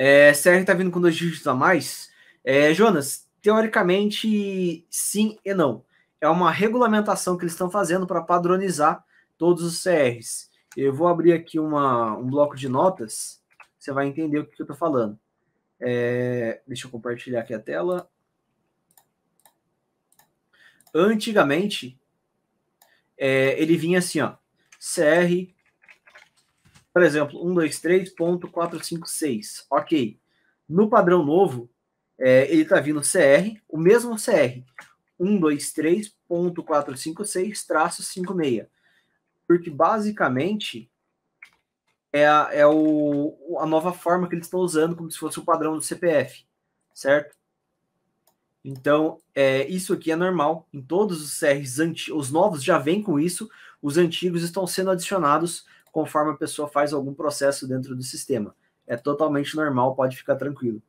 É, CR tá vindo com dois dígitos a mais. É, Jonas, teoricamente, sim e não. É uma regulamentação que eles estão fazendo para padronizar todos os CRs. Eu vou abrir aqui uma, um bloco de notas, você vai entender o que, que eu estou falando. É, deixa eu compartilhar aqui a tela. Antigamente, é, ele vinha assim, ó, CR por exemplo, 123.456. Ok. No padrão novo, é, ele está vindo CR, o mesmo CR. 123.456-56. Porque basicamente é, a, é o, a nova forma que eles estão usando, como se fosse o padrão do CPF, certo? Então, é, isso aqui é normal. Em todos os CRs, os novos já vêm com isso, os antigos estão sendo adicionados conforme a pessoa faz algum processo dentro do sistema. É totalmente normal, pode ficar tranquilo.